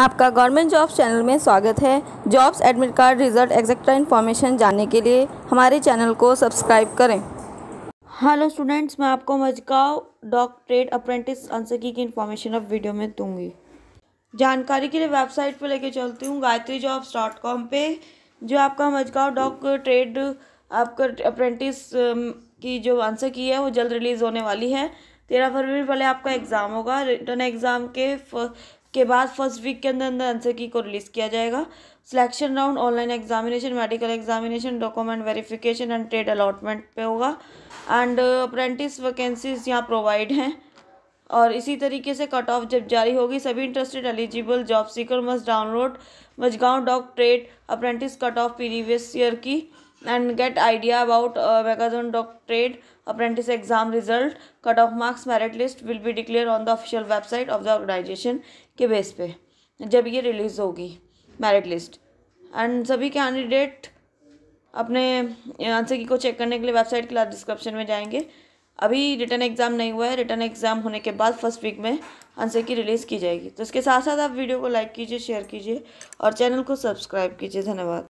आपका government jobs channel में स्वागत है jobs admit card result etcetera information जानने के लिए हमारे चैनल को सब्सक्राइब करें हेलो स्टूडेंट्स मैं आपको dock trade apprentice answer key information अब वीडियो में दूंगी जानकारी के लिए वेबसाइट पर लेके चलती हूँ गायत्री जॉब्स डॉट कॉम पर जो आपका मजकाव डॉक ट्रेड आपका अप्रेंटिस की जो आंसर की है वो जल्द रिलीज़ होने वाली है तेरह फरवरी पहले आपका एग्ज़ाम होगा रिटर्न एग्ज़ाम के के बाद फर्स्ट वीक के अंदर अंदर आंसर की को रिलीज़ किया जाएगा selection round online examination medical examination document verification and trade allotment पे होगा एंड अप्रेंटिस वैकेंसीज यहाँ प्रोवाइड हैं और इसी तरीके से कट ऑफ जब जारी होगी सभी interested eligible job seeker must download Mazagon dock trade apprentice cut off previous year की and get idea about uh, Magazine Doctorate Apprentice Exam Result. Cut off marks, merit list will be declared on the official website of the organization के base पे जब ये release होगी merit list and सभी candidate अपने answer key को check करने के लिए वेबसाइट के लास्ट डिस्क्रिप्शन में जाएंगे अभी रिटर्न एग्ज़ाम नहीं हुआ है रिटर्न एग्ज़ाम होने के बाद फर्स्ट वीक में आंसर की रिलीज़ की जाएगी तो इसके साथ साथ आप वीडियो को लाइक कीजिए शेयर कीजिए और चैनल को सब्सक्राइब कीजिए धन्यवाद